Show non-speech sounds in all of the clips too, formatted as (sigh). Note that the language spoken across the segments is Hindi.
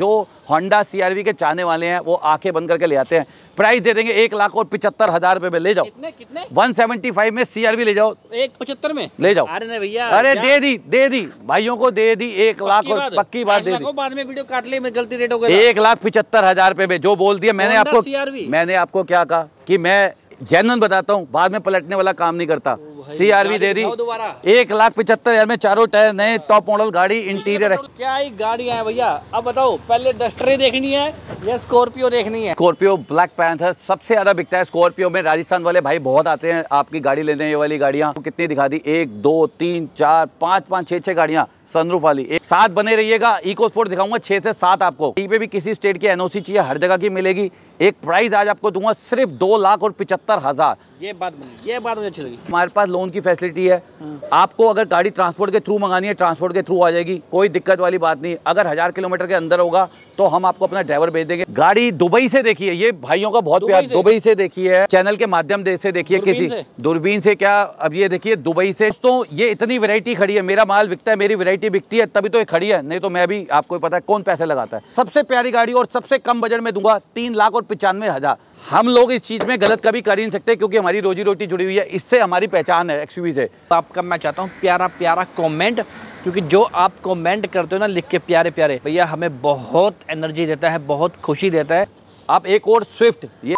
जो होंडा सी के चाहने वाले हैं वो आंखें बंद करके ले आते हैं प्राइस दे देंगे एक लाख और पिछहत्तर हजार रुपए में ले जाओ वन सेवेंटी फाइव में सी ले जाओ एक पचहत्तर में ले जाओ अरे भैया अरे दे दी दे दी भाइयों को दे दी एक लाख और पक्की बात दे दी बाद में वीडियो काट ली में गलती रेट हो गया एक लाख पिछहत्तर हजार रुपए में जो बोल दिया मैंने आपको मैंने आपको क्या कहा कि मैं जैन बताता हूँ बाद में पलटने वाला काम नहीं करता सीआरवी दे दी एक लाख पिछहत्तर हजार में चारों टायर नए टॉप मॉडल गाड़ी इंटीरियर क्या ही है भैया अब बताओ पहले डस्टरे देखनी है या स्कॉर्पियो देखनी है स्कॉर्पियो ब्लैक पैंथर सबसे ज्यादा बिकता है स्कॉर्पियो में राजस्थान वाले भाई बहुत आते हैं आपकी गाड़ी लेने ये वाली गाड़िया कितनी दिखा दी एक दो तीन चार पाँच पाँच छह छह गाड़िया सनरूफ वाली एक साथ बने रहिएगा इको स्पोर्ट दिखाऊंगा छह से सात आपको पे भी किसी स्टेट की एनओसी चाहिए हर जगह की मिलेगी एक प्राइस आज आपको दूंगा सिर्फ दो लाख और पिछहत्तर हजार ये बात बनी ये बात मुझे अच्छी लगी हमारे पास लोन की फैसिलिटी है आपको अगर गाड़ी ट्रांसपोर्ट के थ्रू मंगानी है ट्रांसपोर्ट के थ्रू आ जाएगी कोई दिक्कत वाली बात नहीं अगर हज़ार किलोमीटर के अंदर होगा तो हम आपको अपना ड्राइवर भेज देंगे गाड़ी दुबई से देखिए ये भाइयों का बहुत प्यार दुबई से देखी है चैनल के माध्यम से देखिए किसी दूरबीन से क्या अब ये देखिए दुबई से तो ये इतनी वेरायटी खड़ी है मेरा माल बिकता है मेरी वेरायटी बिकती है तभी तो ये खड़ी है नहीं तो मैं भी आपको पता है कौन पैसे लगाता है सबसे प्यारी गाड़ी और सबसे कम बजट में दूंगा तीन लाख और पचानवे हज़ार हम लोग इस चीज़ में गलत कभी कर ही नहीं सकते क्योंकि हमारी रोजी रोटी जुड़ी हुई है इससे हमारी पहचान है एक्सयूवी से तो आपका मैं चाहता हूँ प्यारा प्यारा कमेंट क्योंकि जो आप कमेंट करते हो ना लिख के प्यारे प्यारे भैया हमें बहुत एनर्जी देता है बहुत खुशी देता है आप एक और स्विफ्ट ये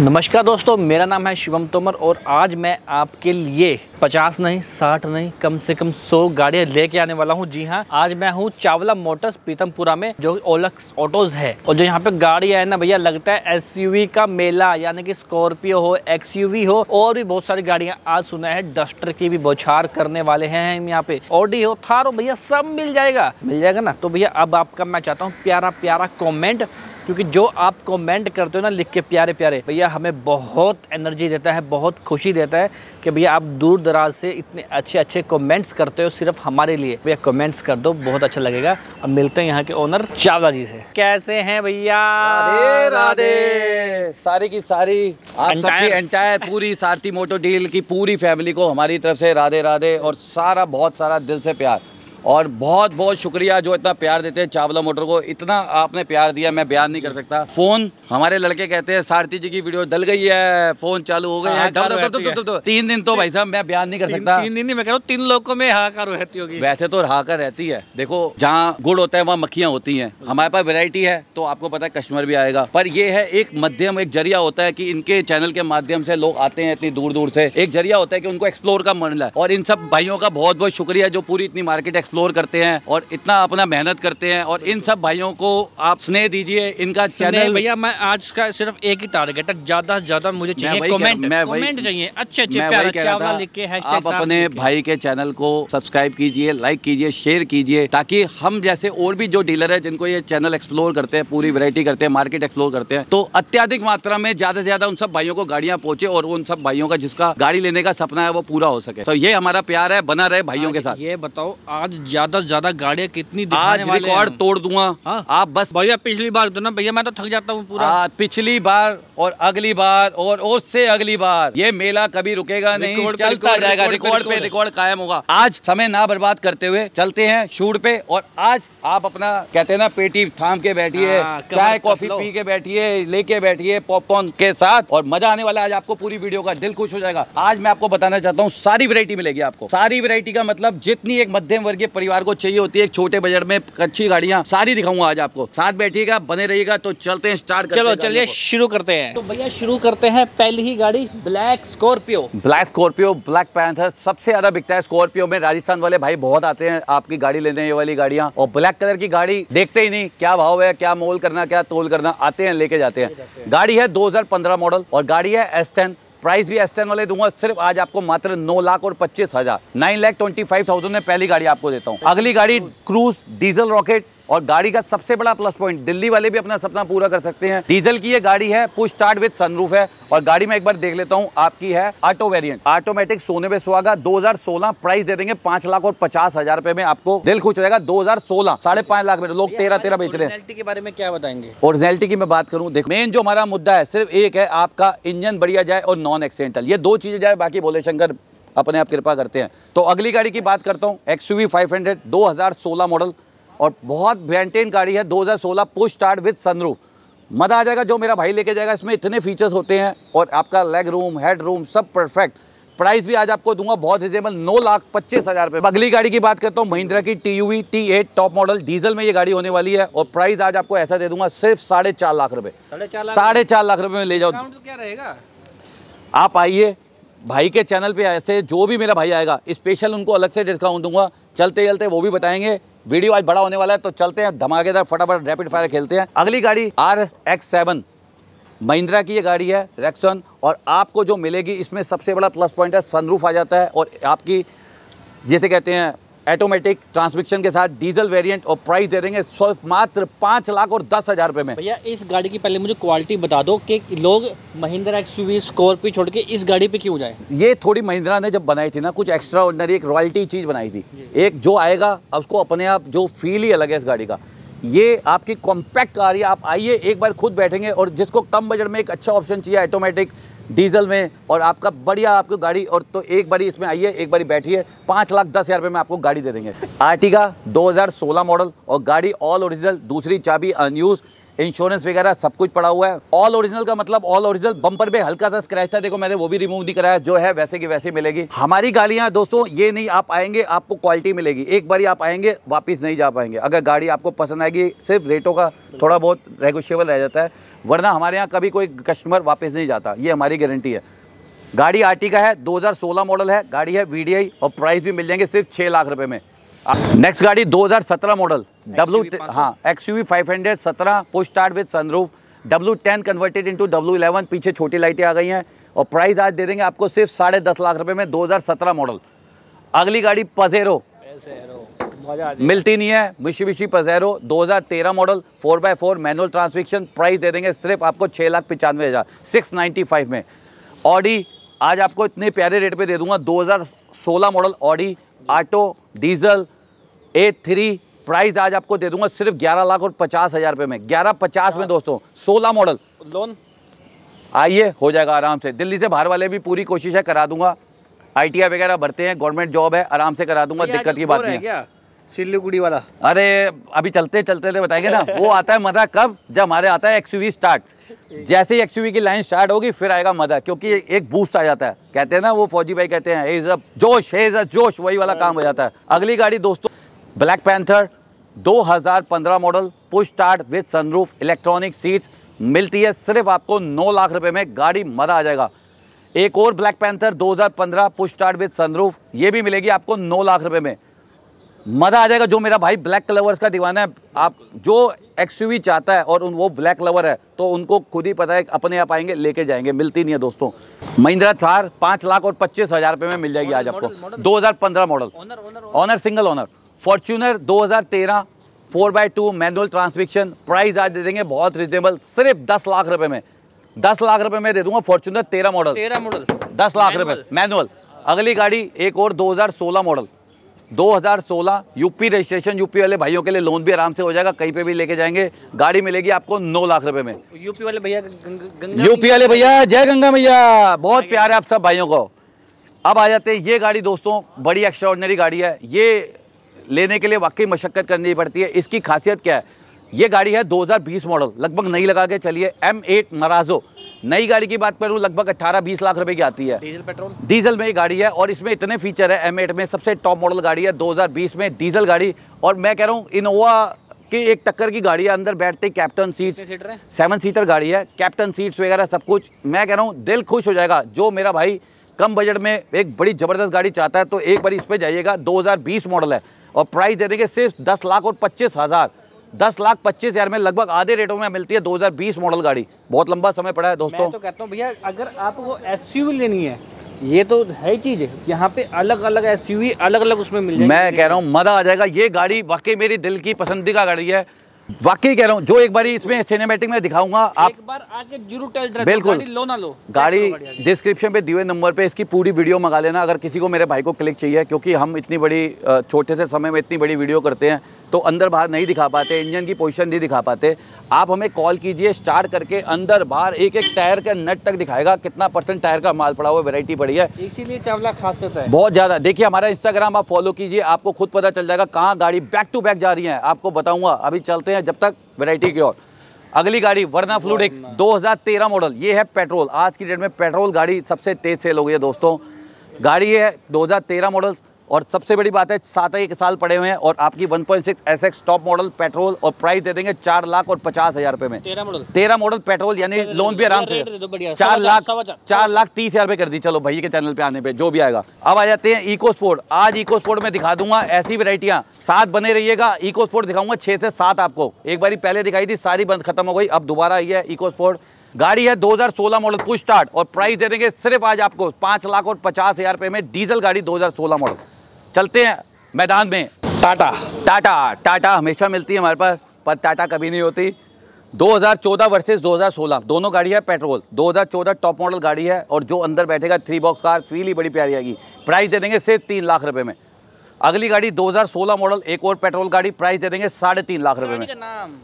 नमस्कार दोस्तों मेरा नाम है शिवम तोमर और आज मैं आपके लिए 50 नहीं 60 नहीं कम से कम 100 गाड़ियां लेके आने वाला हूं जी हां आज मैं हूं चावला मोटर्स पीतमपुरा में जो ओलक्स ऑटोज है और जो यहां पे गाड़ियां है ना भैया लगता है एसयूवी का मेला यानी कि स्कॉर्पियो हो एक्सयूवी हो और भी बहुत सारी गाड़ियां आज सुना है डस्टर की भी बौछार करने वाले हैं हम यहाँ पे ऑडी हो थार हो भैया सब मिल जाएगा मिल जाएगा ना तो भैया अब आपका मैं चाहता हूँ प्यारा प्यारा कॉमेंट क्योंकि जो आप कमेंट करते हो ना लिख के प्यारे प्यारे भैया हमें बहुत एनर्जी देता है बहुत खुशी देता है कि भैया आप दूर दराज से इतने अच्छे अच्छे कमेंट्स करते हो सिर्फ हमारे लिए भैया कमेंट्स कर दो बहुत अच्छा लगेगा अब मिलते हैं यहाँ के ओनर चावला जी से कैसे हैं भैया राधे सारी की सारी एंटायर पूरी सारती मोटो डील की पूरी फैमिली को हमारी तरफ से राधे राधे और सारा बहुत सारा दिल से प्यार और बहुत बहुत शुक्रिया जो इतना प्यार देते हैं चावला मोटर को इतना आपने प्यार दिया मैं बयान नहीं कर सकता फ़ोन हमारे लड़के कहते हैं सारथी जी की वीडियो डल गई है फ़ोन चालू हो गई हाँ, हाँ, हाँ, तीन दिन तो भाई साहब मैं बयान नहीं कर सकता तीन दिन मैं कह रहा हूँ तीन लोगों में हाकर रहती होगी वैसे तो हाकर रहती है देखो जहाँ गुड़ होता है वहाँ मक्खियाँ होती हैं हमारे पास वेरायटी है तो आपको पता है कस्टमर भी आएगा पर यह है एक मध्यम एक जरिया होता है की इनके चैनल के माध्यम से लोग आते हैं इतनी दूर दूर से एक जरिया होता है की उनको एक्सप्लोर का मन है और इन सब भाइयों का बहुत बहुत शुक्रिया जो पूरी इतनी मार्केट एक्सप्लोर एक्सप्लोर करते हैं और इतना अपना मेहनत करते हैं और इन सब भाइयों को आप स्नेह दीजिए इनका चैनल भैया मैं आज का सिर्फ एक ही टारगेट है ज्यादा से ज्यादा मुझे चाहिए आप अपने भाई के चैनल को सब्सक्राइब कीजिए लाइक कीजिए शेयर कीजिए ताकि हम जैसे और भी जो डीलर है जिनको ये चैनल एक्सप्लोर करते हैं पूरी वेरायटी करते हैं मार्केट एक्सप्लोर करते हैं तो अत्याधिक मात्रा में ज्यादा से ज्यादा उन सब भाइयों को गाड़ियां पहुंचे और उन सब भाइयों का जिसका गाड़ी लेने का सपना है वो पूरा हो सके तो ये हमारा प्यार है बना रहे भाइयों के साथ ये बताओ आज ज्यादा से ज्यादा गाड़िया कितनी आज रिकॉर्ड तोड़ दूंगा हाँ। आप बस भैया पिछली बार तो ना भैया मैं तो थक जाता हूँ पूरा पिछली बार और अगली बार और उससे अगली बार ये मेला कभी रुकेगा नहीं चलता जाएगा रिकॉर्ड पे रिकॉर्ड कायम होगा आज समय ना बर्बाद करते हुए चलते हैं शूट पे और आज आप अपना कहते हैं ना पेटी थाम के बैठिए हाँ, चाय कॉफी पी के बैठिए लेके बैठिए पॉपकॉर्न के साथ और मजा आने वाला है आज आपको पूरी वीडियो का दिल खुश हो जाएगा आज मैं आपको बताना चाहता हूँ सारी वरायटी मिलेगी आपको सारी वरायटी का मतलब जितनी एक मध्यम वर्गीय परिवार को चाहिए होती है एक छोटे बजट में अच्छी गाड़िया सारी दिखाऊंगा आज आपको साथ बैठिएगा बने रहिएगा तो चलते हैं स्टार्ट चलो चलिए शुरू करते हैं तो भैया शुरू करते हैं पहली ही गाड़ी black Scorpio black Scorpio black panther सबसे ज्यादा बिकता है स्कॉर्पियो में राजस्थान वाले भाई बहुत आते हैं आपकी गाड़ी लेने वाली गाड़ियाँ और ब्लैक ब्लैक कलर की गाड़ी देखते ही नहीं क्या भाव है क्या मोल करना क्या तोल करना आते हैं लेके जाते हैं गाड़ी है 2015 मॉडल और गाड़ी है एस्टेन प्राइस भी एस्टेन वाले दूंगा सिर्फ आज आपको मात्र नौ लाख और पच्चीस हजार nine lakh twenty five thousand में पहली गाड़ी आपको देता हूँ अगली गाड़ी क्रूज डीजल रॉकेट और गाड़ी का सबसे बड़ा प्लस पॉइंट दिल्ली वाले भी अपना सपना पूरा कर सकते हैं डीजल की ये गाड़ी है पुश स्टार्ट विद सनरूफ है और गाड़ी में एक बार देख लेता हूँ आपकी है ऑटो वेरिएंट ऑटोमेटिक सोने पे सुहागा 2016 प्राइस दे देंगे पांच लाख और पचास हजार रुपए में आपको दिल खुश रहेगा 2016 साढ़े पांच लाख में तो लोग तेरह तेरह बेच रहे हैं के बारे में क्या बताएंगे और जेल्टी की मैं बात करूँ देख मेन जो हमारा मुद्दा है सिर्फ एक है आपका इंजन बढ़िया जाए और नॉन एक्सीडेंटल ये दो चीजें जाए बाकी भोले शंकर अपने आप कृपा करते हैं तो अगली गाड़ी की बात करता हूँ एक्स यू वी मॉडल और बहुत वेंटेन गाड़ी है 2016 पुश स्टार्ट विथ सनरूफ मज़ा आ जाएगा जो मेरा भाई लेके जाएगा इसमें इतने फीचर्स होते हैं और आपका लेग रूम हेड रूम सब परफेक्ट प्राइस भी आज आपको दूंगा बहुत रिजनेबल नौ लाख पच्चीस हज़ार रुपये अगली गाड़ी की बात करता हूँ महिंद्रा की T U T eight top model diesel में ये गाड़ी होने वाली है और प्राइस आज आपको ऐसा दे दूंगा सिर्फ साढ़े चार लाख रुपये साढ़े चार लाख रुपये में ले जाओ तो क्या रहेगा आप आइए भाई के चैनल पे ऐसे जो भी मेरा भाई आएगा स्पेशल उनको अलग से डिस्काउंट दूंगा चलते चलते वो भी बताएंगे वीडियो आज बड़ा होने वाला है तो चलते हैं धमाकेदार फटाफट रैपिड फायर खेलते हैं अगली गाड़ी आर एक्स सेवन महिंद्रा की ये गाड़ी है रैक्सन और आपको जो मिलेगी इसमें सबसे बड़ा प्लस पॉइंट है सनरूफ आ जाता है और आपकी जैसे कहते हैं ऑटोमेटिक ट्रांसमिशन के साथ डीजल वेरिएंट और प्राइस दे देंगे सिर्फ मात्र पाँच लाख और दस हज़ार रुपये में भैया इस गाड़ी की पहले मुझे क्वालिटी बता दो कि लोग महिंद्रा एक्स यू स्कॉर्पियो छोड़ के इस गाड़ी पे क्यों जाएं ये थोड़ी महिंद्रा ने जब बनाई थी ना कुछ एक्स्ट्रा ऑर्डनरी एक रॉयल्टी चीज़ बनाई थी एक जो आएगा उसको अपने आप जो फील ही अलग है इस गाड़ी का ये आपकी कॉम्पैक्ट कार है आप आइए एक बार खुद बैठेंगे और जिसको कम बजट में एक अच्छा ऑप्शन चाहिए ऑटोमेटिक डीजल में और आपका बढ़िया आपको गाड़ी और तो एक बारी इसमें आइए एक बारी बैठिए पाँच लाख दस हज़ार रुपये में आपको गाड़ी दे देंगे आर्टिका 2016 मॉडल और गाड़ी ऑल ओरिजिनल दूसरी चाबी अनयूज़ इंश्योरेंस वगैरह सब कुछ पड़ा हुआ है ऑल ओरिजिनल का मतलब ऑल ओरिजिनल बंपर पे हल्का सा स्क्रैच था देखो मैंने वो भी रिमूव नहीं कराया जो है वैसे की वैसे मिलेगी हमारी गाड़ियाँ दोस्तों ये नहीं आप आएंगे आपको क्वालिटी मिलेगी एक बार आप आएंगे वापस नहीं जा पाएंगे अगर गाड़ी आपको पसंद आएगी सिर्फ रेटों का थोड़ा बहुत रेगुशियबल रह जाता है वरना हमारे यहाँ कभी कोई कस्टमर वापस नहीं जाता ये हमारी गारंटी है गाड़ी आर्टिका है 2016 मॉडल है गाड़ी है वीडीआई और प्राइस भी मिल जाएंगे सिर्फ छः लाख रुपए में नेक्स्ट गाड़ी 2017 मॉडल डब्ल्यू हाँ X U V five hundred सत्रह push start sun sunroof W ten converted into W eleven पीछे छोटी लाइटें आ गई हैं और प्राइस आज दे देंगे आपको सिर्फ साढ़े दस लाख रुपए में 2017 मॉडल अगली गाड़ी पजेरो मिलती नहीं है मिशी पजेरो दो model four four manual transmission price दे देंगे सिर्फ आपको छः लाख पचानवे हज़ार सिक्स नाइन्टी फाइव में ऑडी आज आपको इतने प्यारे रेट पे दे दूंगा 2016 model Audi auto diesel A three price आज आपको दे दूंगा सिर्फ ग्यारह लाख और पचास हज़ार रुपये में ग्यारह पचास में हाँ। दोस्तों सोलह मॉडल लोन आइए हो जाएगा आराम से दिल्ली से बाहर वाले भी पूरी कोशिश है करा दूंगा आई वगैरह भरते हैं गवर्नमेंट जॉब है आराम से करा दूंगा दिक्कत की बात नहीं है वाला अरे अभी चलते चलते थे तो बताएंगे ना वो आता है मजा कब जब हमारे आता है एक्सयूवी स्टार्ट जैसे ही एक्सयूवी की लाइन स्टार्ट होगी फिर आएगा मजा क्योंकि एक बूस्ट आ जाता है कहते हैं ना वो फौजी भाई कहते हैं जोश है जोश वही वाला हाँ। काम हो जाता है अगली गाड़ी दोस्तों black panther 2015 model push start with sunroof electronic seats मिलती है सिर्फ आपको 9 लाख रुपए में गाड़ी मजा आ जाएगा एक और black panther 2015 push start with sunroof ये भी मिलेगी आपको 9 लाख रुपए में मज़ा आ जाएगा जो मेरा भाई ब्लैक कलवर्स का दीवाना है आप जो एक्स चाहता है और उन वो ब्लैक लवर है तो उनको खुद ही पता है अपने आप आएंगे लेके जाएंगे मिलती नहीं है दोस्तों महिंद्रा थार पाँच लाख और पच्चीस हज़ार रुपये में मिल जाएगी आज आपको 2015 model owner single owner Fortuner 2013 four by two manual transmission price आज दे देंगे बहुत रिजनेबल सिर्फ दस लाख रुपए में दस लाख रुपए में दे दूंगा फॉर्चूनर तेरह मॉडल तेरह मॉडल दस लाख रुपए मैनुअल अगली गाड़ी एक और 2016 मॉडल 2016 यूपी रजिस्ट्रेशन यूपी वाले भाइयों के लिए लोन भी आराम से हो जाएगा कहीं पे भी लेके जाएंगे गाड़ी मिलेगी आपको नौ लाख रुपए में यूपी वाले भैया यूपी वाले भैया जय गंगा भैया बहुत प्यार है आप सब भाइयों को अब आ जाते हैं ये गाड़ी दोस्तों बड़ी एक्स्ट्रा गाड़ी है ये लेने के लिए वाकई मशक्क़त करनी पड़ती है इसकी खासियत क्या है ये गाड़ी है 2020 मॉडल लगभग नई लगा के चलिए एम एट मराजो नई गाड़ी की बात करूँ लगभग 18-20 लाख रुपए की आती है डीजल पेट्रोल डीजल में ये गाड़ी है और इसमें इतने फीचर है एम एट में सबसे टॉप मॉडल गाड़ी है 2020 में डीजल गाड़ी और मैं कह रहा हूँ इनोवा की एक टक्कर की गाड़ी है अंदर बैठते कैप्टन सीट सेवन सीटर गाड़ी है कैप्टन सीट्स वगैरह सब कुछ मैं कह रहा हूँ दिल खुश हो जाएगा जो मेरा भाई कम बजट में एक बड़ी ज़बरदस्त गाड़ी चाहता है तो एक बार इस पर जाइएगा दो मॉडल है और प्राइस दे देंगे सिर्फ दस लाख और पच्चीस हज़ार दस लाख पच्चीस हज़ार में लगभग आधे रेटों में मिलती है दो हजार बीस मॉडल गाड़ी बहुत लंबा समय पड़ा है दोस्तों मैं तो कहता हूँ भैया अगर आपको एस लेनी है ये तो है चीज़ यहाँ पे अलग अलग एस अलग अलग उसमें मिल मैं कह रहा हूँ मज़ा आ जाएगा ये गाड़ी वाकई मेरी दिल की पसंदीदा गाड़ी है वाकई कह रहा हूँ जो एक बार इसमें सिनेमेटिक में दिखाऊंगा आप एक बार आके जरूर टेस्ट बिल्कुल लो ना लो गाड़ी डिस्क्रिप्शन पे दिए नंबर पे इसकी पूरी वीडियो मंगा लेना अगर किसी को मेरे भाई को क्लिक चाहिए क्योंकि हम इतनी बड़ी छोटे से समय में इतनी बड़ी वीडियो करते हैं तो अंदर बाहर नहीं दिखा पाते इंजन की पोजीशन नहीं दिखा पाते आप हमें कॉल कीजिए स्टार्ट करके अंदर बाहर एक एक टायर का नट तक दिखाएगा कितना परसेंट टायर का माल पड़ा हुआ वेरायटी पड़ी है इसीलिए चावला खासियत है बहुत ज़्यादा देखिए हमारा इंस्टाग्राम आप फॉलो कीजिए आपको खुद पता चल जाएगा कहाँ गाड़ी बैक टू बैक जा रही है आपको बताऊँगा अभी चलते हैं जब तक वेरायटी की ओर अगली गाड़ी वर्ना एक दो मॉडल ये है पेट्रोल आज की डेट में पेट्रोल गाड़ी सबसे तेज़ सेल हो गई है दोस्तों गाड़ी है 2013 मॉडल और सबसे बड़ी बात है सात एक साल पड़े हुए हैं और आपकी 1.6 point six top model petrol और प्राइस दे देंगे चार लाख और पचास हजार रुपए में तेरह मॉडल तेरह मॉडल पेट्रोल यानी लोन भी आराम से चार लाख चार लाख तीस हजार रुपए कर दी चलो भाई के चैनल पे आने पे जो भी आएगा अब आ जाते हैं इको स्पोर्ट आज इको स्पोर्ट में दिखा दूंगा ऐसी वेरायटियां सात बने रहिएगा इको स्पोर्ट दिखाऊंगा छह से सात आपको एक बार पहले दिखाई थी सारी बंद खत्म हो गई अब दोबारा आई है इको स्पोर्ट गाड़ी है 2016 मॉडल पुश स्टार्ट और प्राइस दे देंगे सिर्फ आज आपको पांच लाख और पचास हज़ार रुपए में डीजल गाड़ी 2016 मॉडल चलते हैं मैदान में टाटा टाटा टाटा हमेशा मिलती है हमारे पास पर टाटा कभी नहीं होती 2014 वर्सेस 2016 दोनों गाड़ी है पेट्रोल 2014 टॉप मॉडल गाड़ी है और जो अंदर बैठेगा थ्री बॉक्स कार फील ही बड़ी प्यारी आएगी प्राइस दे देंगे सिर्फ तीन लाख रुपए में अगली गाड़ी 2016 मॉडल एक और पेट्रोल गाड़ी प्राइस दे देंगे साढ़े तीन लाख रुपए में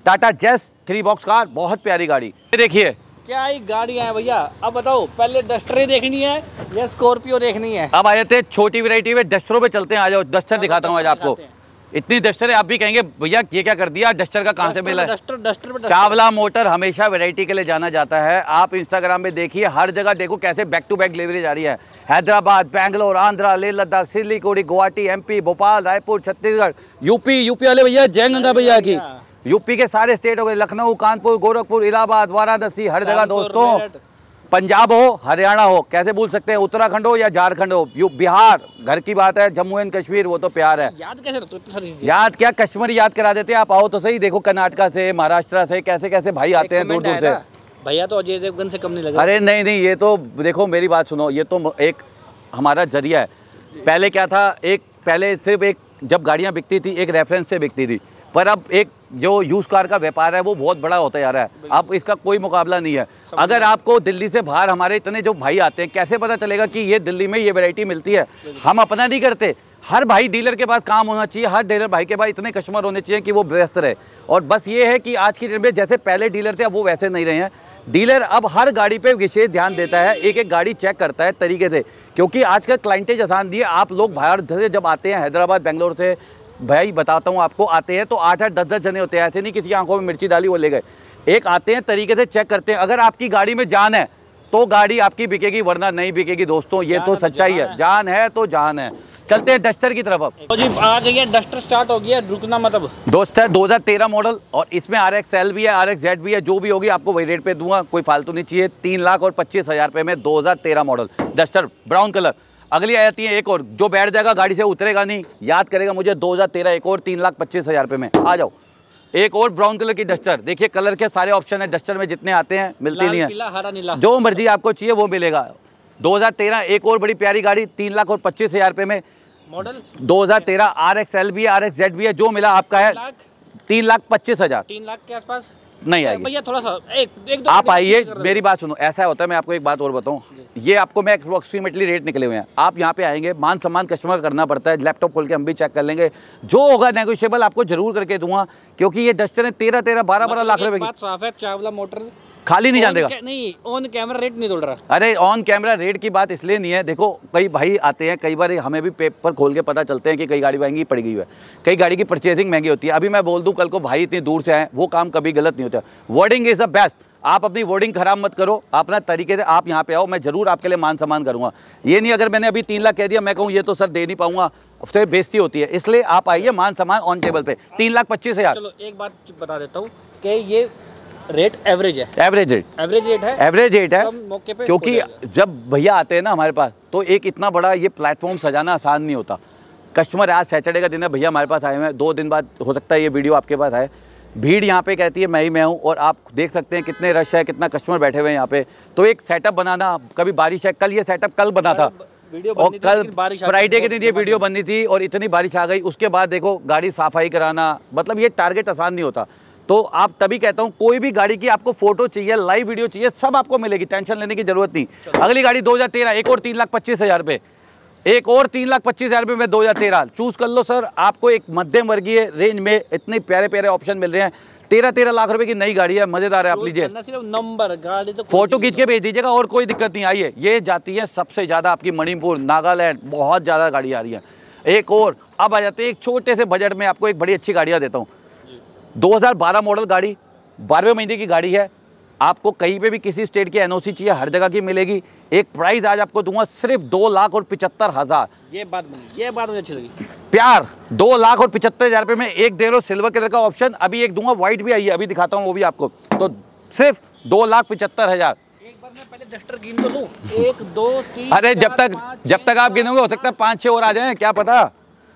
टाटा जेस थ्री बॉक्स कार बहुत प्यारी गाड़ी देखिए क्या ही गाड़ियां हैं भैया अब बताओ पहले डस्टरे देखनी है या स्कॉर्पियो देखनी है अब आ जाते हैं छोटी वेरायटी में डस्टरों पे चलते हैं आ जाओ डस्टर दिखाता हूँ आज आपको इतनी डस्टर है आप भी कहेंगे भैया ये क्या कर दिया डस्टर का कहां से मिला डस्टर डस्टर चावला मोटर हमेशा वैरायटी के लिए जाना जाता है आप इंस्टाग्राम पे देखिए हर जगह देखो कैसे बैक टू बैक डिलीवरी जा रही है Hyderabad Bangalore Andhra Leh Ladakh Siliguri Guwahati MP Bhopal Raipur Chhattisgarh UP UP वाले भैया जय गंगा भैया की यूपी के सारे स्टेट हो गए लखनऊ कानपुर गोरखपुर इलाहाबाद वाराणसी हर जगह दोस्तों पंजाब हो हरियाणा हो कैसे बोल सकते हैं उत्तराखंड हो या झारखंड हो यू बिहार घर की बात है जम्मू एंड कश्मीर वो तो प्यार है याद कैसे तो याद क्या कश्मीर याद करा देते हैं आप आओ तो सही देखो कर्नाटका से महाराष्ट्र से कैसे कैसे भाई आते हैं दूर दूर से भैया तो अजय देवगन से कम नहीं लगा अरे नहीं नहीं ये तो देखो मेरी बात सुनो ये तो एक हमारा जरिया है पहले क्या था एक पहले सिर्फ एक जब गाड़ियाँ बिकती थी एक रेफरेंस से बिकती थी पर अब एक जो यूज कार का व्यापार है वो बहुत बड़ा होता जा रहा है अब इसका कोई मुकाबला नहीं है अगर आपको दिल्ली से बाहर हमारे इतने जो भाई आते हैं कैसे पता चलेगा कि ये दिल्ली में ये वैरायटी मिलती है हम अपना नहीं करते हर भाई डीलर के पास काम होना चाहिए हर डीलर भाई के पास इतने कस्टमर होने चाहिए कि वो व्यस्त रहे और बस ये है कि आज की डेट में जैसे पहले डीलर थे अब वो वैसे नहीं रहे हैं डीलर अब हर गाड़ी पे विशेष ध्यान देता है एक एक गाड़ी चेक करता है तरीके से क्योंकि आज का क्लाइंटेज आसान दिए आप लोग बाहर से जब आते हैं हैदराबाद बेंगलोर से भाई बताता हूँ आपको आते हैं तो आठ आठ दस दस जने होते हैं ऐसे नहीं किसी आंखों में मिर्ची डाली वो ले गए एक आते हैं तरीके से चेक करते हैं अगर आपकी गाड़ी में जान है तो गाड़ी आपकी बिकेगी वरना नहीं बिकेगी दोस्तों ये तो सच्चाई है जान है तो जान है चलते हैं डस्टर की तरफ अब तो जी आ गई है डस्टर स्टार्ट हो गया रुकना मतलब हजार 2013 मॉडल और इसमें आर एक्स एल भी है आर एक्स जेड भी है जो भी होगी आपको वही रेट पे दूंगा कोई फालतू नहीं चाहिए तीन लाख और पच्चीस हज़ार रुपये में 2013 मॉडल डस्टर ब्राउन कलर अगली आती है एक और जो बैठ जाएगा गाड़ी से उतरेगा नहीं याद करेगा मुझे 2013 एक और तीन लाख पच्चीस हज़ार रुपये में आ जाओ एक और ब्राउन कलर की डस्टर देखिए कलर के सारे ऑप्शन है डस्टर में जितने आते हैं मिलती नहीं है जो मर्जी आपको चाहिए वो मिलेगा 2013 एक और बड़ी प्यारी गाड़ी तीन लाख और पच्चीस हज़ार रुपये में मॉडल तेरह आर एक्स एल भी है आर एक्स जेड भी है जो मिला आपका है तीन लाख पच्चीस हज़ार तीन लाख के आसपास नहीं आएगी भैया थोड़ा सा एक एक दो आप आइए मेरी बात सुनो ऐसा होता है मैं आपको एक बात और बताऊँ ये आपको मैं अप्रोक्सीमेटली रेट निकले हुए हैं आप यहाँ पे आएंगे मान सम्मान कस्टमर करना पड़ता है लैपटॉप खोल के हम भी चेक कर लेंगे जो होगा नेगोशियेबल आपको जरूर करके दूंगा क्योंकि ये दस है तेरह तेरह बारह बारह मतलब लाख रुपए की मोटर खाली नहीं जान देगा नहीं ऑन कैमरा रेट नहीं तोड़ रहा अरे ऑन कैमरा रेट की बात इसलिए नहीं है देखो कई भाई आते हैं कई बार हमें भी पेपर खोल के पता चलते हैं कि कई गाड़ी महंगी पड़ गई है कई गाड़ी की परचेसिंग महंगी होती है अभी मैं बोल दूँ कल को भाई इतनी दूर से आए वो काम कभी गलत नहीं होता वर्डिंग इज़ द बेस्ट आप अपनी वर्डिंग खराब मत करो अपना तरीके से आप यहाँ पे आओ मैं ज़रूर आपके लिए मान सम्मान करूँगा ये नहीं अगर मैंने अभी तीन लाख कह दिया मैं कहूँ ये तो सर दे नहीं पाऊंगा फिर बेजती होती है इसलिए आप आइए मान सम्मान ऑन टेबल पे तीन लाख पच्चीस हज़ार चलो एक बात बता देता हूँ कि ये रेट एवरेज है एवरेज रेट एवरेज रेट है एवरेज रेट है मौके पे क्योंकि जब भैया आते हैं ना हमारे पास तो एक इतना बड़ा ये प्लेटफॉर्म सजाना आसान नहीं होता कस्टमर आज सैटरडे का दिन है भैया हमारे पास आए हुए हैं दो दिन बाद हो सकता है ये वीडियो आपके पास आए भीड़ यहाँ पे कहती है मैं ही मैं हूँ और आप देख सकते हैं कितने रश है कितना कस्टमर बैठे हुए हैं यहाँ पे तो एक सेटअप बनाना कभी बारिश है कल ये सेटअप कल बना था और कल फ्राइडे के दिन ये वीडियो बननी थी और इतनी बारिश आ गई उसके बाद देखो गाड़ी साफाई कराना मतलब ये टारगेट आसान नहीं होता तो आप तभी कहता हूँ कोई भी गाड़ी की आपको फोटो चाहिए लाइव वीडियो चाहिए सब आपको मिलेगी टेंशन लेने की जरूरत नहीं अगली गाड़ी दो एक और तीन लाख पच्चीस हज़ार रुपए एक और तीन लाख पच्चीस हज़ार रुपये में दो हज़ार तेरह चूज़ कर लो सर आपको एक मध्यम वर्गीय रेंज में इतने प्यारे प्यारे ऑप्शन मिल रहे हैं तेरह तेरह लाख रुपए की नई गाड़ी है मज़ेदार है आप लीजिए नंबर गाड़ी तो फोटो खींच के भेज दीजिएगा और कोई दिक्कत नहीं आई है ये जाती है सबसे ज़्यादा आपकी मणिपुर नागालैंड बहुत ज़्यादा गाड़ी आ रही है एक और अब आ जाते हैं एक छोटे से बजट में आपको एक बड़ी अच्छी गाड़ियाँ देता हूँ 2012 मॉडल गाड़ी बारहवें महीने की गाड़ी है आपको कहीं पे भी किसी स्टेट की एनओसी चाहिए हर जगह की मिलेगी एक प्राइस आज आपको दूंगा सिर्फ दो लाख और पिचहत्तर हज़ार ये बात ये बात मुझे अच्छी लगी प्यार दो लाख और पिचहत्तर हज़ार रुपये में एक दे रहा हूँ सिल्वर कलर का ऑप्शन अभी एक दूंगा व्हाइट भी आई है अभी दिखाता हूँ वो भी आपको तो सिर्फ दो लाख पिचहत्तर हज़ार तो अरे जब तक जब तक आप गिनोगे हो सकता है पाँच छः और आ जाए क्या पता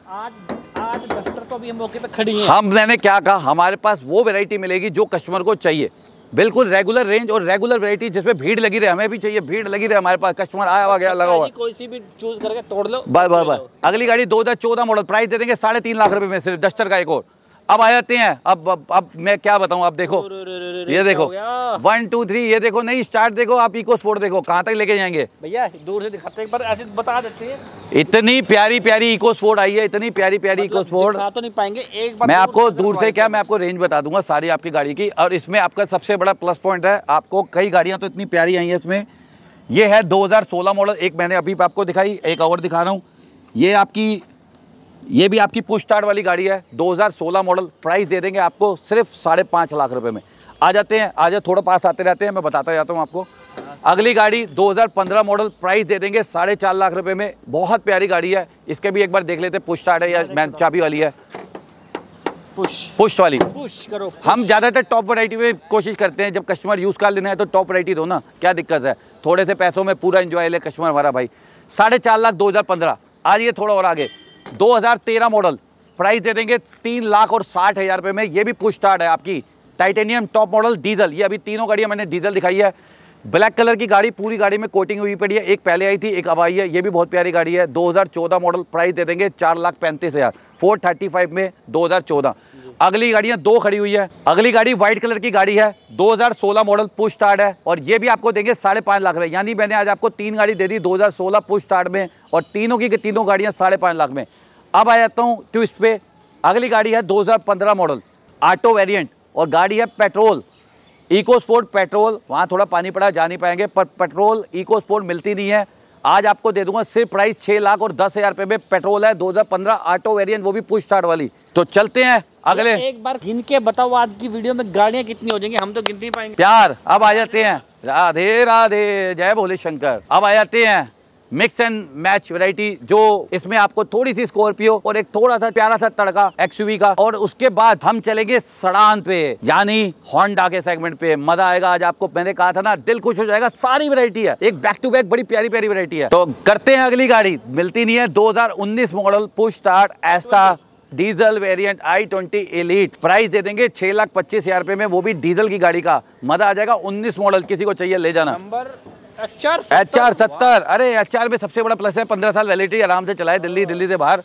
आठ तो हम मौके पे खड़ी हम मैंने क्या कहा हमारे पास वो वेरायटी मिलेगी जो कस्टमर को चाहिए बिल्कुल रेगुलर रेंज और रेगुलर वैरायटी जिसमें भीड़ लगी रहे हमें भी चाहिए भीड़ लगी रहे हमारे पास कस्टमर आया हुआ अच्छा, गया लगा हुआ कोई सी भी चूज करके तोड़ लो बस बस बस अगली गाड़ी दो हजार चौदह मॉडल प्राइस दे देंगे साढ़े तीन लाख रुपए में सिर्फ दस्तर का एक और अब आ जाते हैं अब अब, अब मैं क्या बताऊं अब देखो रे रे रे रे ये देखो वन टू थ्री ये देखो नहीं स्टार्ट देखो आप इको स्पोर्ट देखो कहाँ तक लेके जाएंगे भैया दूर से दिखाते हैं पर ऐसे बता देते हैं इतनी प्यारी प्यारी इको स्पोर्ट आई है इतनी प्यारी प्यारी इको स्पोर्ट मतलब तो नहीं पाएंगे एक बार मैं आपको दूर से क्या मैं आपको रेंज बता दूंगा सारी आपकी गाड़ी की और इसमें आपका सबसे बड़ा प्लस पॉइंट है आपको कई गाड़ियाँ तो इतनी प्यारी आई है इसमें ये है दो मॉडल एक मैंने अभी आपको दिखाई एक और दिखा रहा हूँ ये आपकी ये भी आपकी पुश स्टार्ट वाली गाड़ी है 2016 मॉडल प्राइस दे देंगे आपको सिर्फ साढ़े पाँच लाख रुपए में आ जाते हैं आ जाए थोड़ा पास आते रहते हैं मैं बताता जाता हूँ आपको अगली गाड़ी 2015 मॉडल प्राइस दे देंगे साढ़े चार लाख रुपए में बहुत प्यारी गाड़ी है इसके भी एक बार देख लेते हैं पुश स्टार्ट है या मैं चाबी वाली है पुश पुश वाली पुश करो पुश। हम ज़्यादातर टॉप वराइटी में कोशिश करते हैं जब कस्टमर यूज़ कर लेना है तो टॉप वराइटी दो ना क्या दिक्कत है थोड़े से पैसों में पूरा इंजॉय ले कस्टमर हमारा भाई साढ़े चार लाख दो हज़ार पंद्रह आज ये थोड़ा और आगे 2013 मॉडल प्राइस दे देंगे तीन लाख और साठ हज़ार रुपये में ये भी पुश स्टार्ट है आपकी टाइटेनियम टॉप मॉडल डीजल ये अभी तीनों गाड़ियाँ मैंने डीजल दिखाई है ब्लैक कलर की गाड़ी पूरी गाड़ी में कोटिंग हुई पड़ी है एक पहले आई थी एक अब आई है ये भी बहुत प्यारी गाड़ी है 2014 मॉडल प्राइस दे देंगे चार लाख पैंतीस हज़ार फोर थर्टी फाइव में 2014 अगली गाड़ियाँ दो खड़ी हुई है अगली गाड़ी व्हाइट कलर की गाड़ी है 2016 मॉडल पुश स्टार्ट है और ये भी आपको देंगे साढ़े पाँच लाख में यानी मैंने आज आपको तीन गाड़ी दे दी दो हज़ार सोलह पुश स्टार्ट में और तीनों की तीनों गाड़ियाँ साढ़े पाँच लाख में अब आ जाता हूँ ट्विस्ट पे अगली गाड़ी है 2015 मॉडल ऑटो वेरिएंट और गाड़ी है पेट्रोल इको स्पोर्ट पेट्रोल वहाँ थोड़ा पानी पड़ा जा नहीं पाएंगे पर पेट्रोल इको स्पोर्ट मिलती नहीं है आज आपको दे दूंगा सिर्फ प्राइस छः लाख और दस हज़ार रुपये में पेट्रोल है 2015 ऑटो वेरिएंट वो भी पुश स्टार्ट वाली तो चलते हैं अगले एक बार गिन के बताओ आज की वीडियो में गाड़ियाँ कितनी हो जाएंगी हम तो गिनती पाएंगे प्यार अब आ जाते हैं राधे राधे जय भोले शंकर अब आ जाते हैं मिक्स एंड मैच वैरायटी जो इसमें आपको थोड़ी सी स्कॉर्पियो और एक थोड़ा सा प्यारा सा तड़का एक्सयूवी का और उसके बाद हम चलेंगे सड़ान पे यानी होंडा के सेगमेंट पे मजा आएगा आज आपको मैंने कहा था ना दिल खुश हो जाएगा सारी वैरायटी है एक बैक टू बैक बड़ी प्यारी प्यारी वैरायटी है तो करते हैं अगली गाड़ी मिलती नहीं है दो model push start Asta diesel variant i twenty Elite price दे देंगे छह लाख पच्चीस हजार रुपए में वो भी डीजल की गाड़ी का मजा आ जाएगा 19 मॉडल किसी को चाहिए ले जाना नंबर एच आर सत्तर अरे एच आर में सबसे बड़ा प्लस है पंद्रह साल वैलिडिटी आराम से चलाए दिल्ली दिल्ली से बाहर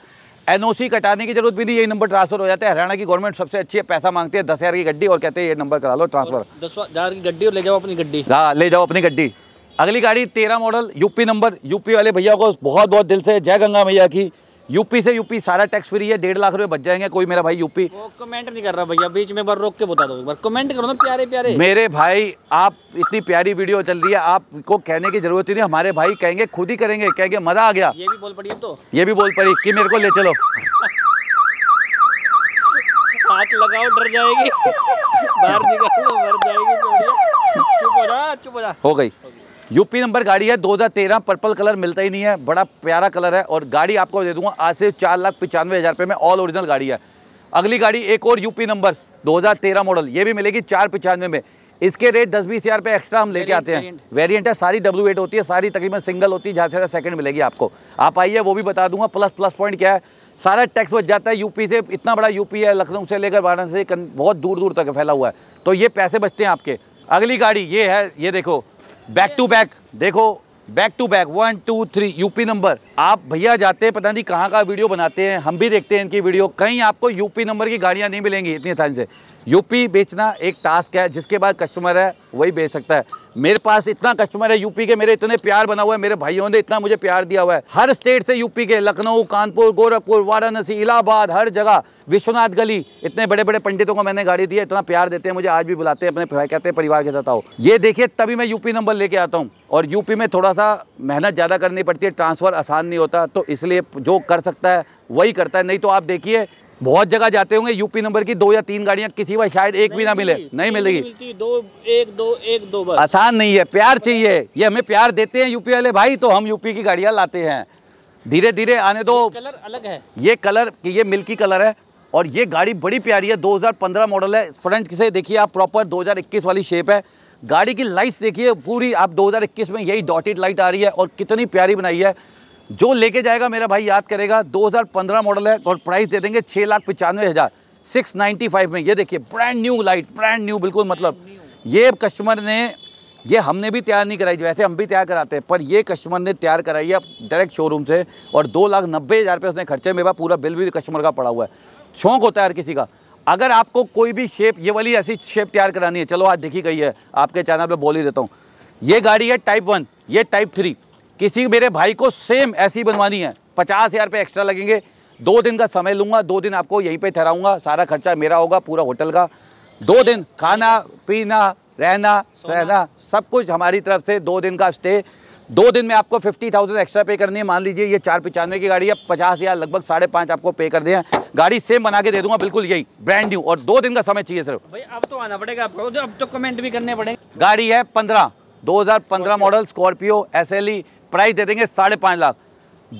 एनओसी कटाने की जरूरत भी नहीं यही नंबर ट्रांसफर हो जाते हैं हरियाणा की गवर्नमेंट सबसे अच्छी है पैसा मांगती है दस हज़ार की गड्डी और कहते हैं ये नंबर करा लो ट्रांसफर दस हज़ार की गड्डी और ले जाओ अपनी गड्डी हाँ ले जाओ अपनी गड्डी अगली गाड़ी तेरह मॉडल यूपी नंबर यूपी वाले भैया को बहुत बहुत दिल से जय गंगा मैया की यूपी से यूपी सारा टैक्स फ्री है डेढ़ लाख रुपए बच जाएंगे कोई मेरा भाई यूपी वो कमेंट नहीं कर रहा भैया बीच में बार रोक के बता दो बार कमेंट करो ना प्यारे प्यारे मेरे भाई आप इतनी प्यारी वीडियो चल रही है आपको कहने की जरूरत ही नहीं हमारे भाई कहेंगे खुद ही करेंगे कहेंगे मजा आ गया ये भी बोल पड़ी तो ये भी बोल पड़ी की मेरे को ले चलो हाथ लगाओ डर जाएगी बाहर निकालो मर जाएगी चुप हो जा चुप हो जा हो गई यूपी नंबर गाड़ी है 2013 पर्पल कलर मिलता ही नहीं है बड़ा प्यारा कलर है और गाड़ी आपको दे दूंगा आज से चार लाख पचानवे हज़ार रुपये में ऑल ओरिजिनल गाड़ी है अगली गाड़ी एक और यूपी नंबर 2013 मॉडल ये भी मिलेगी चार पचानवे में इसके रेट दस बीस हज़ार रुपये एक्स्ट्रा हम लेके आते हैं वेरियंट है सारी डब्ल्यू एट होती है सारी तकरीबन सिंगल होती है जहाँ से ज़्यादा सेकंड मिलेगी आपको आप आइए वो भी बता दूंगा प्लस प्लस पॉइंट क्या है सारा टैक्स बच जाता है यूपी से इतना बड़ा यूपी है लखनऊ से लेकर वाराणसी बहुत दूर दूर तक फैला हुआ है तो ये पैसे बचते हैं आपके अगली गाड़ी ये है ये देखो बैक टू बैक देखो back to back one two three UP number आप भैया जाते हैं पता नहीं कहाँ का वीडियो बनाते हैं हम भी देखते हैं इनकी वीडियो कहीं आपको यूपी नंबर की गाड़ियाँ नहीं मिलेंगी इतनी आसानी से यूपी बेचना एक टास्क है जिसके बाद कस्टमर है वही बेच सकता है मेरे पास इतना कस्टमर है यूपी के मेरे इतने प्यार बना हुआ है मेरे भाइयों ने इतना मुझे प्यार दिया हुआ है हर स्टेट से यूपी के लखनऊ कानपुर गोरखपुर वाराणसी इलाहाबाद हर जगह विश्वनाथ गली इतने बड़े बड़े पंडितों को मैंने गाड़ी दी है इतना प्यार देते हैं मुझे आज भी बुलाते हैं अपने कहते हैं परिवार के साथ आओ ये देखिए तभी मैं यूपी नंबर लेके आता हूँ और यूपी में थोड़ा सा मेहनत ज़्यादा करनी पड़ती है ट्रांसफ़र आसान नहीं होता तो इसलिए जो कर सकता है वही करता है नहीं तो आप देखिए बहुत जगह जाते होंगे यूपी नंबर की दो या तीन गाड़ियाँ किसी व शायद एक भी ना मिले नहीं मिलेगी दो एक दो एक दो बस आसान नहीं है प्यार चाहिए ये हमें प्यार देते हैं यूपी वाले भाई तो हम यूपी की गाड़ियाँ लाते हैं धीरे धीरे आने दो कलर अलग है ये कलर ये मिल्की कलर है और ये गाड़ी बड़ी प्यारी है 2015 मॉडल है फ्रंट से देखिए आप प्रॉपर 2021 वाली शेप है गाड़ी की लाइट्स देखिए पूरी आप 2021 में यही डॉटेड लाइट आ रही है और कितनी प्यारी बनाई है जो लेके जाएगा मेरा भाई याद करेगा 2015 मॉडल है और प्राइस दे देंगे छः लाख पचानवे हज़ार सिक्स नाइन्टी फाइव में ये देखिए brand new light brand new बिल्कुल मतलब ये कस्टमर ने ये हमने भी तैयार नहीं कराई वैसे हम भी तैयार कराते हैं पर ये कस्टमर ने तैयार कराई है डायरेक्ट शोरूम से और दो लाख नब्बे हज़ार रुपये उसने खर्चे मेरा पूरा बिल भी कस्टमर का पड़ा हुआ है शौक होता है हर किसी का अगर आपको कोई भी शेप ये वाली ऐसी शेप तैयार करानी है चलो आज देखी गई है आपके चैनल पर बोल ही देता हूँ ये गाड़ी है टाइप वन ये टाइप थ्री किसी मेरे भाई को सेम ऐसी बनवानी है पचास हज़ार रुपये एक्स्ट्रा लगेंगे दो दिन का समय लूँगा दो दिन आपको यहीं पे ठहराऊँगा सारा खर्चा मेरा होगा पूरा होटल का दो दिन खाना पीना रहना सहना सब कुछ हमारी तरफ से दो दिन का स्टे दो दिन में आपको फिफ्टी थाउजेंड एक्स्ट्रा पे करनी है मान लीजिए ये चार पचानवे की गाड़ी है पचास हज़ार लगभग साढ़े पाँच आपको पे कर दें गाड़ी सेम बना के दे दूंगा बिल्कुल यही ब्रांड न्यू और दो दिन का समय चाहिए सर भाई अब तो आना पड़ेगा आपको अब तो कमेंट भी करने पड़ेंगे गाड़ी है पंद्रह दो model Scorpio S L E price दे देंगे साढ़े पाँच लाख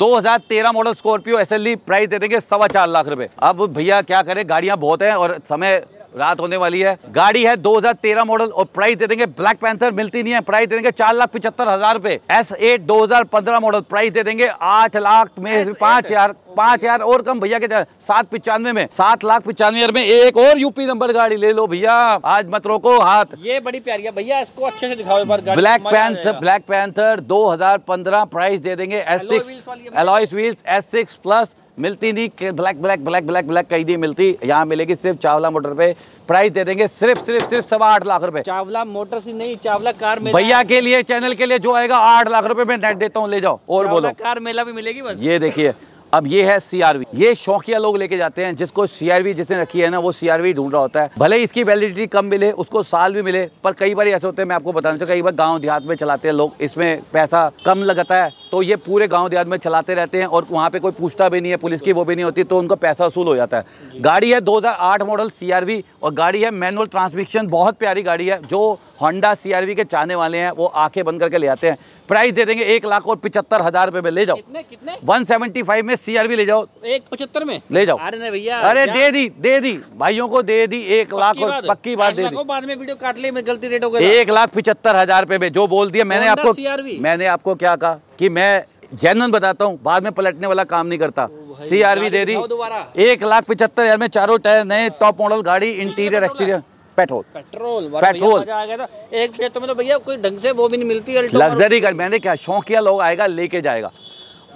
2013 मॉडल स्कॉर्पियो एसएलई प्राइस दे देंगे सवा चार लाख रुपए अब भैया क्या करें गाड़ियां बहुत हैं और समय रात होने वाली है गाड़ी है 2013 मॉडल और प्राइस दे देंगे ब्लैक पैंथर मिलती नहीं है प्राइस दे देंगे चार लाख पिछहत्तर हजार रुपए एस एट दो हजार पंद्रह मॉडल प्राइस दे देंगे आठ लाख में पांच हजार पांच हजार और कम भैया के सात पिचानवे में सात लाख पिचानवे में एक और यूपी नंबर गाड़ी ले लो भैया आज मत रोको हाथ ये बड़ी प्यारी है भैया इसको अच्छे से दिखाओ ब्लैक पैंथर ब्लैक पैंथर दो हजार पंद्रह प्राइस दे देंगे S six alloys wheels S six plus मिलती नहीं black black black black black कहीं नहीं मिलती यहाँ मिलेगी सिर्फ चावला मोटर पे प्राइस दे देंगे सिर्फ सिर्फ सिर्फ सवा आठ लाख रुपए चावला मोटर से नहीं चावला कार मेला भैया के लिए चैनल के लिए जो आएगा आठ लाख रुपए में नेट देता हूँ ले जाओ और बोलो कार मेला भी मिलेगी बस ये देखिए अब ये है सीआरवी ये शौकिया लोग लेके जाते हैं जिसको सीआरवी जिसने रखी है ना वो सीआरवी ढूंढ रहा होता है भले इसकी वैलिडिटी कम मिले उसको साल भी मिले पर कई बार ऐसे होते हैं मैं आपको बताना चाहूँ कई बार गांव देहात में चलाते हैं लोग इसमें पैसा कम लगाता है तो ये पूरे गाँव देहात में चलाते रहते हैं और वहाँ पे कोई पूछता भी नहीं है पुलिस की वो भी नहीं होती तो उनका पैसा वसूल हो जाता है गाड़ी है 2008 मॉडल सी और गाड़ी है मैनुअल ट्रांसमिक्शन बहुत प्यारी गाड़ी है जो होंडा सी के चाहने वाले हैं वो आंखें बंद करके ले आते हैं प्राइस दे देंगे एक लाख और पिछहत्तर हजार रुपये में ले जाओ कितने सेवेंटी फाइव में सीआरवी ले जाओ एक पचहत्तर में ले जाओ अरे भैया अरे दे दी दे दी भाइयों को दे दी एक लाख और पक्की बात दे दी बाद में वीडियो काट ली मैं गलती रेट हो गई एक लाख पिछहत्तर हजार रुपये में जो बोल दिया मैंने आपको मैंने आपको क्या कहा कि मैं जैन बताता हूँ बाद में पलटने वाला काम नहीं करता सी आर वी दे दी एक लाख पचहत्तर हजार में चारों टायर नए टॉप मॉडल गाड़ी interior exterior petrol petrol petrol एक क्षेत्र में तो भैया कोई ढंग से वो भी नहीं मिलती लग्जरी गाड़ी मैंने क्या शौकिया लोग आएगा लेके जाएगा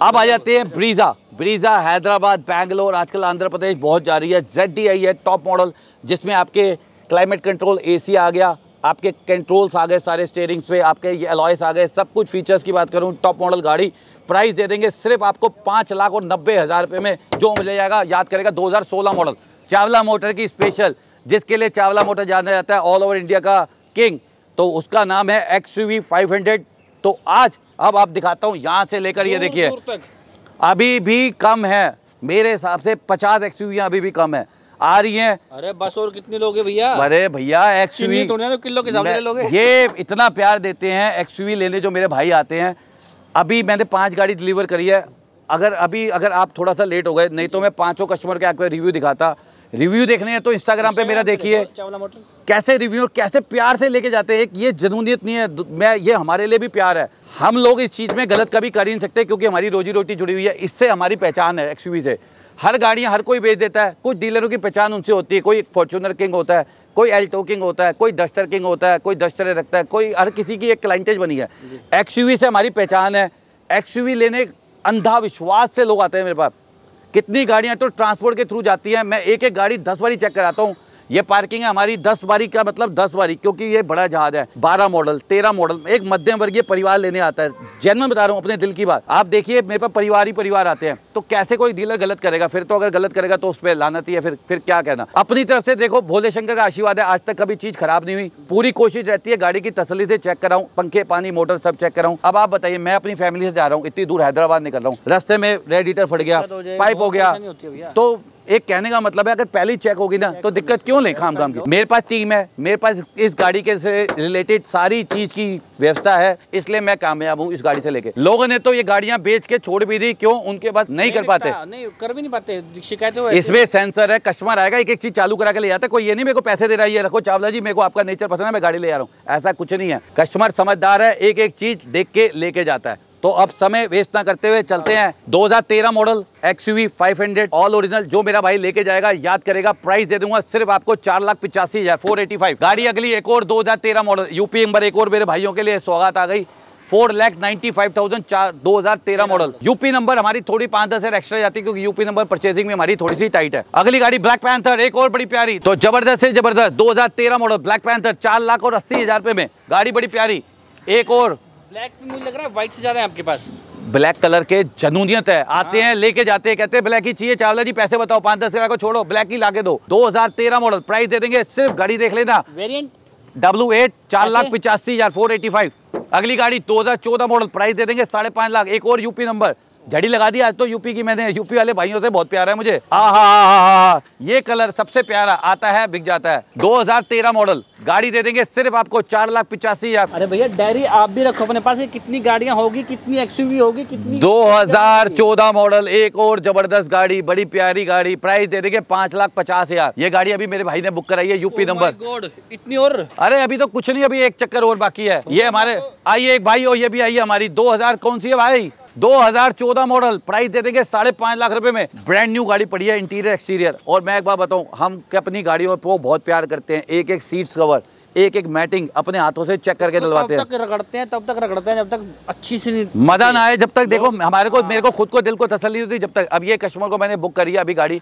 अब आ जाते हैं ब्रीजा ब्रीजा हैदराबाद बैंगलोर आजकल आंध्र प्रदेश बहुत जा रही है जेड डी आई है टॉप मॉडल जिसमें आपके क्लाइमेट कंट्रोल एसी आ गया आपके कंट्रोल्स आ गए सारे स्टेयरिंग्स पे आपके ये अलॉयस आ गए सब कुछ फीचर्स की बात करूँ टॉप मॉडल गाड़ी प्राइस दे देंगे सिर्फ आपको पाँच लाख और नब्बे हज़ार रुपये में जो मिल जाएगा याद करेगा 2016 मॉडल चावला मोटर की स्पेशल जिसके लिए चावला मोटर जाना जाता है ऑल ओवर इंडिया का किंग तो उसका नाम है एक्स यू तो आज अब आप दिखाता हूँ यहाँ से लेकर ये देखिए अभी भी कम है मेरे हिसाब से पचास एक्स अभी भी कम है आ रही हैं अरे बस और कितने लोग भैया अरे भैया एक्सयूवी तो किलो के हिसाब ये इतना प्यार देते हैं एक्सयूवी लेने जो मेरे भाई आते हैं अभी मैंने पांच गाड़ी डिलीवर करी है अगर अभी अगर आप थोड़ा सा लेट हो गए नहीं तो मैं पांचों कस्टमर के आपको रिव्यू दिखाता रिव्यू देखने हैं तो इंस्टाग्राम पे मेरा देखिए कैसे रिव्यू कैसे प्यार से लेके जाते हैं एक ये जनूनियत नहीं है मैं ये हमारे लिए भी प्यार है हम लोग इस चीज़ में गलत कभी कर ही नहीं सकते क्योंकि हमारी रोजी रोटी जुड़ी हुई है इससे हमारी पहचान है एक्सयूवी से हर गाड़ियाँ हर कोई बेच देता है कुछ डीलरों की पहचान उनसे होती है कोई फॉर्चूनर किंग होता है कोई एल्टो किंग होता है कोई दस्तर किंग होता है कोई दस्तर रखता है कोई हर किसी की एक क्लाइंटेज बनी है एक्स से हमारी पहचान है एक्स लेने अंधा विश्वास से लोग आते हैं मेरे पास कितनी गाड़ियाँ तो ट्रांसपोर्ट के थ्रू जाती हैं मैं एक एक गाड़ी दस बारी चेक कराता हूँ ये पार्किंग है हमारी दस बारी का मतलब दस बारी क्योंकि ये बड़ा जहाज है बारह मॉडल तेरह मॉडल एक मध्यम वर्गीय परिवार लेने आता है जैन बता रहा हूँ अपने दिल की बात आप देखिए मेरे पास परिवार ही परिवार आते हैं तो कैसे कोई डीलर गलत करेगा फिर तो अगर गलत करेगा तो उस पर लानत ही है फिर फिर क्या कहना अपनी तरफ से देखो भोले शंकर का आशीर्वाद है आज तक कभी चीज़ खराब नहीं हुई पूरी कोशिश रहती है गाड़ी की तसली से चेक कराऊँ पंखे पानी मोटर सब चेक कराऊँ अब आप बताइए मैं अपनी फैमिली से जा रहा हूँ इतनी दूर हैदराबाद निकल रहा हूँ रास्ते में रेडिटर फट गया पाइप हो गया तो एक कहने का मतलब है अगर पहले चेक होगी ना तो दिक्कत क्यों ले खाम काम की मेरे पास टीम है मेरे पास इस गाड़ी के से रिलेटेड सारी चीज की व्यवस्था है इसलिए मैं कामयाब हूँ इस गाड़ी से लेके लोगों ने तो ये गाड़ियाँ बेच के छोड़ भी दी क्यों उनके पास नहीं, नहीं कर पाते नहीं कर भी नहीं पाते शिकायत इसमें सेंसर है कस्टमर आएगा एक एक चीज चालू करा के ले जाता है कोई ये नहीं मेरे को पैसे दे रहा है रखो चावला जी मेरे को आपका नेचर पसंद है मैं गाड़ी ले जा रहा हूँ ऐसा कुछ नहीं है कस्टमर समझदार है एक एक चीज देख के लेके जाता है तो अब समय वेस्ट ना करते हुए चलते हैं 2013 model X U five hundred all original जो मेरा भाई लेके जाएगा याद करेगा प्राइस दे दूंगा सिर्फ आपको चार लाख पिचासी हजार फोर एटी फाइव गाड़ी अगली एक और 2013 मॉडल यूपी नंबर एक और मेरे भाइयों के लिए स्वागत आ गई four lakh ninety five thousand चार दो हजार तेरह मॉडल यूपी नंबर हमारी थोड़ी पांच दस हजार एक्स्ट्रा जाती है क्योंकि यूपी नंबर परचेसिंग में हमारी थोड़ी सी टाइट है अगली गाड़ी ब्लैक पैंथर एक और बड़ी प्यारी तो जबरदस्त है जबरदस्त दो हजार तेरह मॉडल ब्लैक पैंथर चार लाख और अस्सी हजार रुपए में गाड़ी बड़ी प्यारी एक और ब्लैक मुझे लग रहा है व्हाइट से ज़्यादा है आपके पास ब्लैक कलर के जनूनियत है आते हैं लेके जाते हैं कहते हैं ब्लैक ही चाहिए चावला जी पैसे बताओ पांच दस हजार को छोड़ो ब्लैक ही लाके दो 2013 मॉडल प्राइस दे देंगे सिर्फ गाड़ी देख लेना वेरिएंट डब्ल्यू एट चार लाख पिचासी हजार फोर एटी फाइव अगली गाड़ी 2014 मॉडल प्राइस दे देंगे साढ़े पांच लाख एक और यूपी नंबर झड़ी लगा दी आज तो यूपी की मैंने यूपी वाले भाइयों से बहुत प्यारा है मुझे आहा ये कलर सबसे प्यारा आता है बिक जाता है 2013 मॉडल गाड़ी दे देंगे सिर्फ आपको चार लाख पिचासी हजार अरे भैया डायरी आप भी रखो अपने पास कितनी गाड़ियां होगी कितनी एक्सयूवी होगी कितनी 2014 मॉडल एक और जबरदस्त गाड़ी बड़ी प्यारी गाड़ी प्राइस दे देंगे पांच लाख पचास हजार ये गाड़ी अभी मेरे भाई ने बुक कराई है यूपी oh नंबर इतनी और अरे अभी तो कुछ नहीं अभी एक चक्कर और बाकी है ये हमारे आइए एक भाई और ये भी आई हमारी दो कौन सी है भाई 2014 मॉडल प्राइस दे देंगे साढ़े पाँच लाख रुपए में ब्रांड न्यू गाड़ी पड़ी है इंटीरियर एक्सटीरियर और मैं एक बार बताऊँ हम अपनी गाड़ियों को बहुत प्यार करते हैं एक एक सीट्स कवर एक एक मैटिंग अपने हाथों से चेक करके दिलवाते हैं रगड़ते हैं तब तक रगड़ते हैं जब तक अच्छी सी मजा ना आए जब तक देखो हमारे को हाँ। मेरे को खुद को दिल को तसली होती जब तक अब ये कस्टमर को मैंने बुक करी है अभी गाड़ी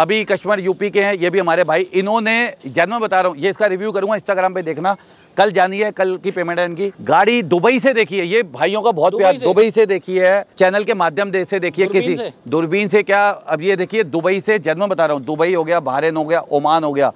अभी कस्टमर यूपी के हैं ये भी हमारे भाई इन्होंने जन्म बता रहा हूँ ये इसका रिव्यू करूँगा इंस्टाग्राम पे देखना कल जानी है कल की पेमेंट है इनकी गाड़ी दुबई से देखी है ये भाइयों का बहुत प्यार दुबई से देखी है चैनल के माध्यम से देखी है किसी दूरबीन से क्या अब ये देखिए दुबई से जन्म बता रहा हूँ दुबई हो गया बहरेन हो गया ओमान हो गया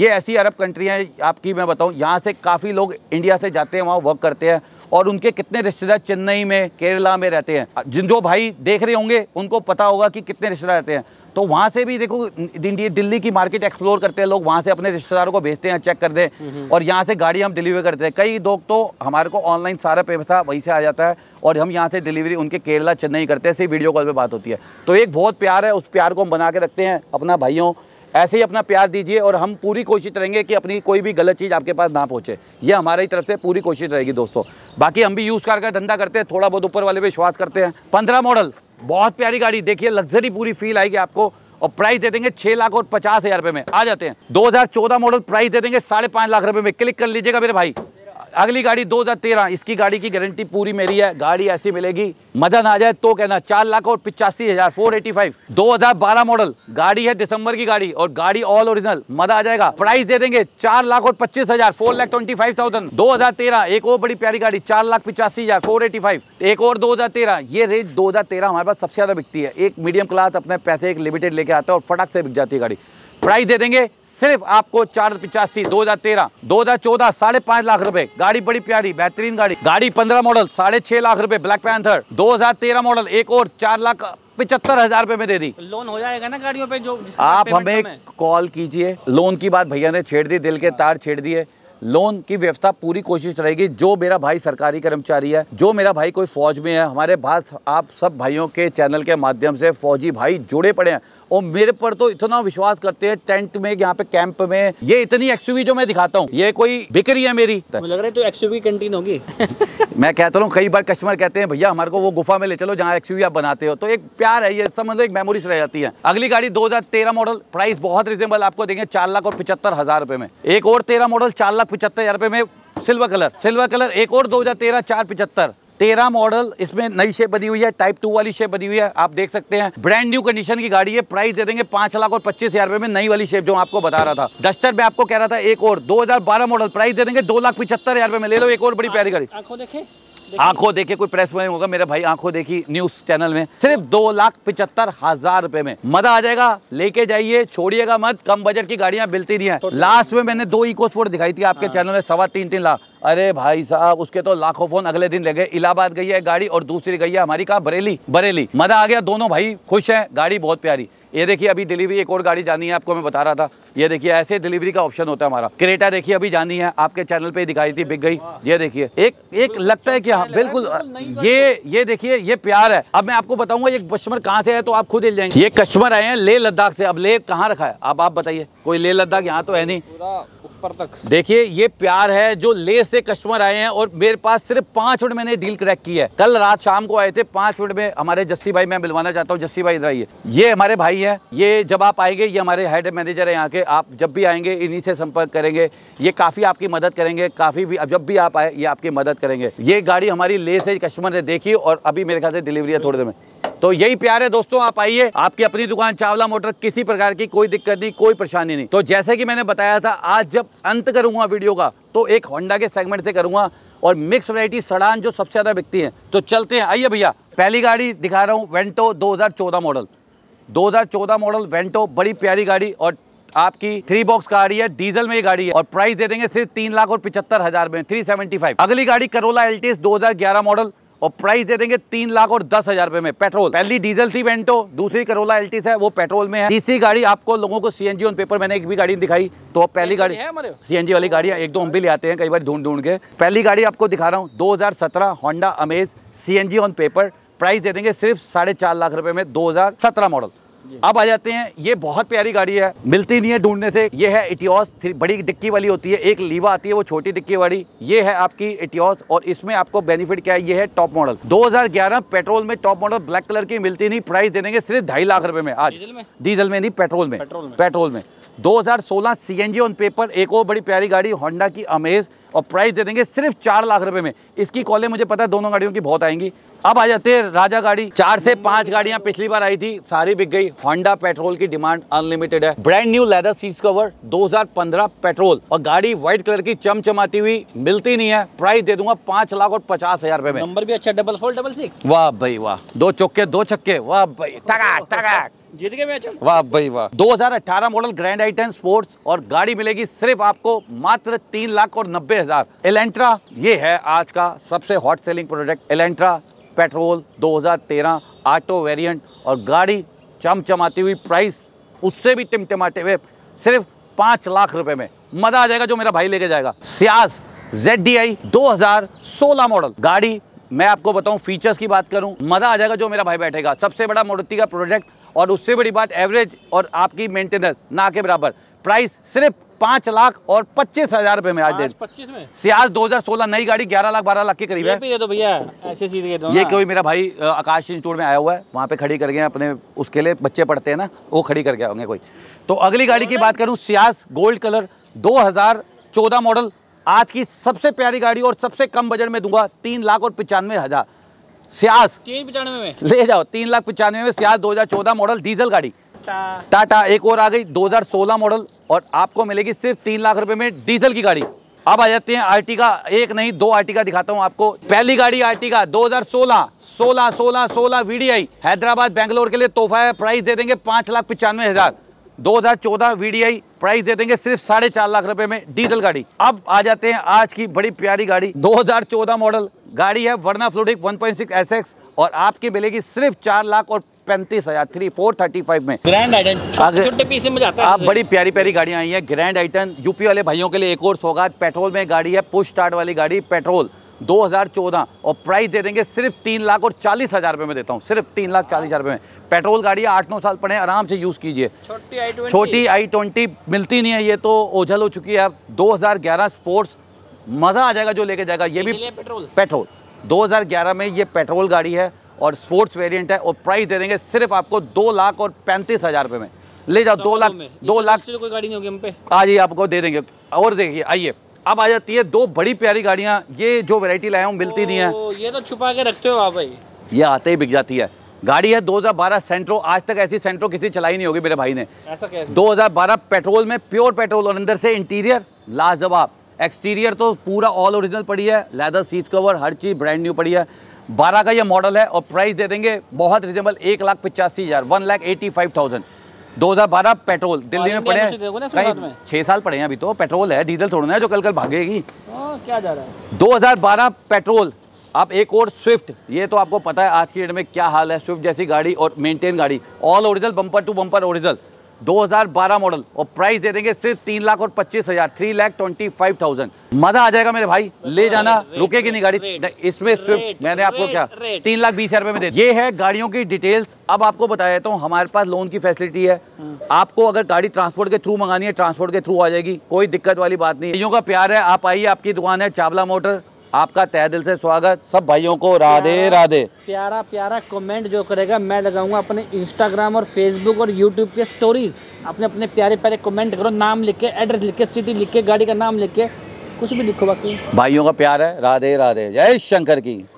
ये ऐसी अरब कंट्रियाँ आपकी मैं बताऊँ यहाँ से काफ़ी लोग इंडिया से जाते हैं वहाँ वर्क करते हैं और उनके कितने रिश्तेदार चेन्नई में केरला में रहते हैं जिन जो भाई देख रहे होंगे उनको पता होगा कि कितने रिश्तेदार रहते हैं तो वहाँ से भी देखो दिल्ली की मार्केट एक्सप्लोर करते हैं लोग वहाँ से अपने रिश्तेदारों को भेजते हैं चेक कर दें और यहाँ से गाड़ी हम डिलीवर करते हैं कई लोग तो हमारे को ऑनलाइन सारा पैसा वहीं से आ जाता है और हम यहाँ से डिलीवरी उनके केरला चेन्नई करते हैं सिर्फ वीडियो कॉल पर बात होती है तो एक बहुत प्यार है उस प्यार को हम बना के रखते हैं अपना भाइयों ऐसे ही अपना प्यार दीजिए और हम पूरी कोशिश करेंगे कि अपनी कोई भी गलत चीज़ आपके पास ना पहुँचे ये हमारी तरफ से पूरी कोशिश रहेगी दोस्तों बाकी हम भी यूज़ कार का धंधा करते हैं थोड़ा बहुत ऊपर वाले विश्वास करते हैं पंद्रह मॉडल बहुत प्यारी गाड़ी देखिए लग्जरी पूरी फील आएगी आपको और प्राइस दे देंगे छह लाख और पचास हज़ार रुपए में आ जाते हैं 2014 मॉडल प्राइस दे देंगे साढ़े पांच लाख रुपए में क्लिक कर लीजिएगा मेरे भाई अगली गाड़ी 2013 इसकी गाड़ी की गारंटी पूरी मेरी है गाड़ी ऐसी मिलेगी मजा ना आ जाए तो कहना चार लाख और पिचासी हजार फोर एटी फाइव दो हजार बारह मॉडल गाड़ी है दिसंबर की गाड़ी और गाड़ी ऑल ओरिजिनल मजा आ जाएगा प्राइस दे देंगे चार लाख और पच्चीस हजार four lakh twenty five thousand दो हजार तेरह एक और बड़ी प्यारी गाड़ी चार लाख पिचासी हजार फोर एटी फाइव एक और दो हजार तेरह ये रेट दो हजार तेरह हमारे पास सबसे ज्यादा बिकती है एक मीडियम क्लास अपने पैसे एक लिमिटेड लेके आता है और फटक से बिक जाती है गाड़ी प्राइस दे देंगे सिर्फ आपको चार पिचासी दो हजार तेरह दो हजार चौदह साढ़े पांच लाख रुपए गाड़ी बड़ी प्यारी बेहतरीन गाड़ी गाड़ी पंद्रह मॉडल साढ़े छह लाख रुपए ब्लैक पैंथर दो हजार तेरह मॉडल एक और चार लाख पिछहत्तर हजार रुपए में दे दी लोन हो जाएगा ना गाड़ियों पे जो आप हमें कॉल कीजिए लोन की बात भैया ने छेड़ दी दिल के तार छेड़ दिए लोन की व्यवस्था पूरी कोशिश रहेगी जो मेरा भाई सरकारी कर्मचारी है जो मेरा भाई कोई फौज में है हमारे पास आप सब भाइयों के चैनल के माध्यम से फौजी भाई जुड़े पड़े हैं और मेरे पर तो इतना विश्वास करते हैं टेंट में यहाँ पे कैंप में ये इतनी एक्सयूवी जो मैं दिखाता हूँ ये कोई बिक्री है मेरी लग रहा है तो एक्सयूवी कंटीन होगी (laughs) मैं कहता हूँ कई बार कस्टमर कहते हैं भैया हमारे को वो गुफा में ले चलो जहाँ एक्सयूवी आप बनाते हो तो एक प्यार है ये समझ मतलब लो एक मेमोरीज रह जाती है अगली गाड़ी दो मॉडल प्राइस बहुत रिजनेबल आपको देंगे चार लाख और पिछहत्तर हजार रुपए में एक और तेरह मॉडल चार लाख पचहत्तर हज़ार में सिल्वर कलर सिल्वर कलर एक और दो हज़ार तेरह चार पचहत्तर तेरह मॉडल इसमें नई शेप बनी हुई है टाइप टू वाली शेप बनी हुई है आप देख सकते हैं ब्रांड न्यू कंडीशन की गाड़ी है प्राइस दे देंगे पांच लाख और पच्चीस हजार रुपए में नई वाली शेप जो आपको बता रहा था डस्टर में आपको कह रहा था एक और बारह मॉडल प्राइस दे देंगे दो लाख पिछहत्तर हजार रुपए में ले लो एक और बड़ी प्यारी गाड़ी देखे आंखों देखे कोई प्रेस में होगा मेरे भाई आंखों देखी न्यूज चैनल में सिर्फ दो लाख पिचहत्तर हजार रुपए में मजा आ जाएगा लेके जाइए छोड़िएगा मत कम बजट की गाड़ियां मिलती नहीं है तो लास्ट में मैंने दो इको स्पोर्ट दिखाई थी आपके चैनल हाँ। में सवा तीन तीन लाख अरे भाई साहब उसके तो लाखों फोन अगले दिन ले गए इलाहाबाद गई है गाड़ी और दूसरी गई है हमारी कहा बरेली बरेली मजा आ गया दोनों भाई खुश है गाड़ी बहुत प्यारी ये देखिए अभी डिलीवरी एक और गाड़ी जानी है आपको मैं बता रहा था ये देखिए ऐसे डिलीवरी का ऑप्शन होता है हमारा क्रेटा देखिए अभी जानी है आपके चैनल पे दिखाई थी बिक गई ये देखिए एक एक लगता है कि हाँ बिल्कुल ये ये देखिए ये प्यार है अब मैं आपको बताऊंगा ये कस्टमर कहाँ से है तो आप खुद हिल जाएंगे ये कस्टमर आए हैं लेह लद्दाख से अब लेह कहाँ रखा है अब आप बताइए कोई लेह लद्दाख यहाँ तो है नहीं परतक देखिए ये प्यार है जो ले से कस्टमर आए हैं और मेरे पास सिर्फ पांच मिनट मैंने डील क्रैक की है कल रात शाम को आए थे पांच मिनट में हमारे जस्सी भाई मैं मिलवाना चाहता हूँ जस्सी भाई इधर आइए ये हमारे भाई हैं ये जब आप आएंगे ये हमारे हेड मैनेजर है यहाँ के आप जब भी आएंगे इन्हीं से संपर्क करेंगे ये काफ़ी आपकी मदद करेंगे काफ़ी भी जब भी आप आए ये आपकी मदद करेंगे ये गाड़ी हमारी ले से कस्टमर ने देखी और अभी मेरे ख्याल से डिलीवरी है थोड़ी देर में तो यही प्यार है दोस्तों आप आइए आपकी अपनी दुकान चावला मोटर किसी प्रकार की कोई दिक्कत नहीं कोई परेशानी नहीं तो जैसे कि मैंने बताया था आज जब अंत करूंगा वीडियो का तो एक होंडा के सेगमेंट से करूंगा और मिक्स वैरायटी सड़ान जो सबसे ज़्यादा बिकती है तो चलते हैं आइए भैया पहली गाड़ी दिखा रहा हूँ वेंटो दो मॉडल दो मॉडल वेंटो बड़ी प्यारी गाड़ी और आपकी थ्री बॉक्स का है डीजल में ये गाड़ी है और प्राइस दे देंगे सिर्फ तीन लाख और पिछहत्तर हजार में थ्री सेवेंटी फाइव अगली गाड़ी करोला एल्टीस 2011 मॉडल और प्राइस दे देंगे तीन लाख और दस हजार रुपए में पेट्रोल पहली डीजल थी वेंटो दूसरी करोला एल है वो पेट्रोल में है तीसरी गाड़ी आपको लोगों को सीएनजी ऑन पेपर मैंने एक भी गाड़ी दिखाई तो पहली गाड़ी सीएनजी वाली गाड़ी एक दो हम भी ले आते हैं कई बार ढूंढ ढूंढ के पहली गाड़ी आपको दिखा रहा हूँ दो हजार सत्रह Honda Amaze see on paper price दे देंगे सिर्फ साढ़े चार लाख रुपए में दो हजार सत्रह मॉडल अब आ जाते हैं ये बहुत प्यारी गाड़ी है मिलती नहीं है ढूंढने से ये है इटियोस बड़ी डिक्की वाली होती है एक लीवा आती है वो छोटी डिक्की वाली ये है आपकी इटियोस और इसमें आपको बेनिफिट क्या है ये है टॉप मॉडल 2011 पेट्रोल में टॉप मॉडल ब्लैक कलर की मिलती नहीं प्राइस दे देंगे सिर्फ ढाई लाख रुपए में आज डीजल में नहीं पेट्रोल में पेट्रोल में 2016 सीएनजी ऑन पेपर एक और बड़ी प्यारी गाड़ी होंडा की अमेज और प्राइस दे देंगे सिर्फ चार लाख रुपए में इसकी कॉलें मुझे पता है दोनों गाड़ियों की बहुत आएंगी अब आ जाते हैं राजा गाड़ी चार से पांच गाड़ियां पिछली बार आई थी सारी बिक गई होंडा पेट्रोल की डिमांड अनलिमिटेड है brand new leather seat cover 2015 petrol और गाड़ी व्हाइट कलर की चमचमाती हुई मिलती नहीं है प्राइस दे दूंगा पांच लाख और पचास हजार रुपए में नंबर भी अच्छा डबल फोर डबल सिक्स वाह भाई वाह दो चौके दो छक्के वाह भाई तगा तगा जीत गए मैच वाह भाई वाह 2018 model grand i ten sports और गाड़ी मिलेगी सिर्फ आपको मात्र तीन लाख और नब्बे हजार एलेंट्रा ये है आज का सबसे hot selling product Elantra petrol 2013 auto variant और गाड़ी चमचमाती हुई प्राइस उससे भी टिमटिमाते हुए सिर्फ पांच लाख रुपए में मजा आ जाएगा जो मेरा भाई लेके जाएगा सियाज जेड डी आई दो मॉडल गाड़ी मैं आपको बताऊं फीचर्स की बात करूं मजा आ जाएगा जो मेरा भाई बैठेगा सबसे बड़ा मोड़ती का प्रोजेक्ट और उससे बड़ी बात एवरेज और आपकी मेंटेनेंस ना के बराबर प्राइस सिर्फ पांच लाख और पच्चीस हजार रुपए में आज दे सियाज दो हजार सोलह नई गाड़ी ग्यारह लाख बारह लाख के करीब है ये तो भैया ऐसे सीधे ये कोई मेरा भाई आकाश इंस्टीट्यूट में आया हुआ है वहाँ पे खड़ी कर गए अपने उसके लिए बच्चे पढ़ते हैं ना वो खड़ी करके होंगे कोई तो अगली गाड़ी की बात करूँ सियाज गोल्ड कलर दो मॉडल आज की सबसे प्यारी गाड़ी और सबसे कम बजट में दूंगा तीन लाख और पचानवे हज़ार सियास तीन पचानवे में ले जाओ तीन लाख पचानवे में सियास 2014 मॉडल डीजल गाड़ी टाटा एक और आ गई 2016 मॉडल और आपको मिलेगी सिर्फ तीन लाख रुपए में डीजल की गाड़ी अब आ जाते हैं आर्टिका एक नहीं दो आर्टिका दिखाता हूँ आपको पहली गाड़ी आर्टिका 2016 16 16 16 वीडीआई हैदराबाद बैंगलोर के लिए तोहफा है प्राइस दे देंगे पांच लाख पचानवे हज़ार दो हजार चौदह वीडीआई प्राइस दे देंगे सिर्फ साढ़े चार लाख रुपए में डीजल गाड़ी अब आ जाते हैं आज की बड़ी प्यारी गाड़ी 2014 मॉडल गाड़ी है वर्ना फ्लूडिक 1.6 एक्स और आपकी मिलेगी सिर्फ चार लाख और पैंतीस हजार थ्री फोर थर्टी फाइव में ग्रैंड आइटन पीस में जाता है आप बड़ी प्यारी प्यारी गाड़ियाँ आई है ग्रैंड आइटन यूपी वाले भाइयों के लिए एक और सौगात पेट्रोल में गाड़ी है पुश स्टार्ट वाली गाड़ी पेट्रोल 2014 और प्राइस दे देंगे सिर्फ तीन लाख और चालीस हज़ार रुपये में देता हूँ सिर्फ तीन लाख चालीस हज़ार रुपये में पेट्रोल गाड़ी आठ नौ साल पड़े आराम से यूज़ कीजिए छोटी आई ट्वेंटी मिलती नहीं है ये तो ओझल हो चुकी है अब दो स्पोर्ट्स मज़ा आ जाएगा जो लेके जाएगा ये भी पेट्रोल पेट्रोल दो में ये पेट्रोल गाड़ी है और स्पोर्ट्स वेरिएंट है और प्राइस दे देंगे सिर्फ आपको दो लाख और पैंतीस हज़ार रुपये में ले जाओ दो लाख दो लाख कोई गाड़ी नहीं होगी हम पे आज ही आपको दे देंगे और देखिए आइए अब आ जाती है दो बड़ी प्यारी गाड़ियाँ ये जो वेरायटी लाया हूँ मिलती नहीं है ये तो छुपा के रखते हो आप भाई ये आते ही बिक जाती है गाड़ी है 2012 सेंट्रो आज तक ऐसी सेंट्रो किसी चलाई नहीं होगी मेरे भाई ने ऐसा कैसे 2012 पेट्रोल में प्योर पेट्रोल और अंदर से इंटीरियर लाजवाब एक्सटीरियर तो पूरा ऑल ओरिजिनल पड़ी है लेदर सीट कवर हर चीज़ ब्रांड न्यू पड़ी है बारह का ये मॉडल है और प्राइस दे देंगे बहुत रिजनेबल एक लाख पचासी हज़ार one lakh eighty five thousand बारह पेट्रोल दिल्ली में पड़े हैं छह साल पड़े हैं अभी तो पेट्रोल है डीजल थोड़ा है जो कल कल भागेगी क्या जा रहा है 2012 पेट्रोल आप एक और स्विफ्ट ये तो आपको पता है आज की डेट में क्या हाल है स्विफ्ट जैसी गाड़ी और मेंटेन गाड़ी all original bumper to bumper original 2012 model और प्राइस दे देंगे सिर्फ तीन लाख और पच्चीस हजार three lakh twenty five thousand मजा आ जाएगा मेरे भाई ले जाना रुकेगी नहीं गाड़ी इसमें स्विफ्ट मैंने आपको क्या तीन लाख बीस हजार रुपए में दे ये है गाड़ियों की डिटेल्स अब आपको बताया जाता तो हूँ हमारे पास लोन की फैसिलिटी है हाँ। आपको अगर गाड़ी ट्रांसपोर्ट के थ्रू मंगानी है ट्रांसपोर्ट के थ्रू आ जाएगी कोई दिक्कत वाली बात नहीं का प्यार है आप आइए आपकी दुकान है चावला मोटर आपका तह दिल से स्वागत सब भाइयों को राधे राधे प्यारा प्यारा कमेंट जो करेगा मैं लगाऊंगा अपने इंस्टाग्राम और फेसबुक और यूट्यूब के स्टोरीज अपने अपने प्यारे प्यारे कमेंट करो नाम लिख के एड्रेस लिख के सिटी लिख के गाड़ी का नाम लिख के कुछ भी लिखो बाकी भाइयों का प्यार है राधे राधे जय शंकर की